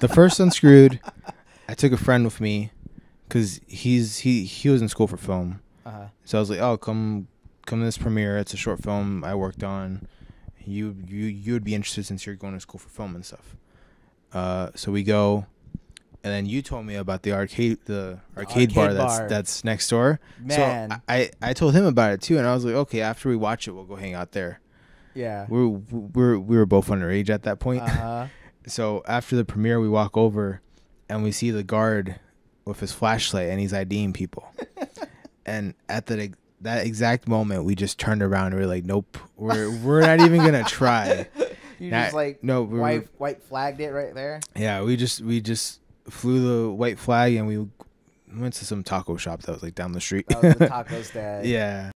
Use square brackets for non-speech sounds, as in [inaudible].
the first unscrewed, I took a friend with me because he's he he was in school for film. Uh-huh. So I was like, oh, come come to this premiere. It's a short film I worked on. You you you would be interested since you're going to school for film and stuff. Uh, so we go, and then you told me about the arcade the arcade, arcade bar, that's bar. that's next door. Man. So I, I I told him about it too, and I was like, okay, after we watch it, we'll go hang out there. Yeah, we were, we were, we were both underage at that point. Uh-huh. [laughs] so after the premiere, we walk over and we see the guard with his flashlight and he's IDing people. [laughs] and at the that exact moment, we just turned around and we are like, nope, we're we're not even gonna try. [laughs] You not, just like no we white were, white flagged it right there. Yeah, we just we just flew the white flag and we went to some taco shop that was like down the street. That was the [laughs] taco stand. yeah.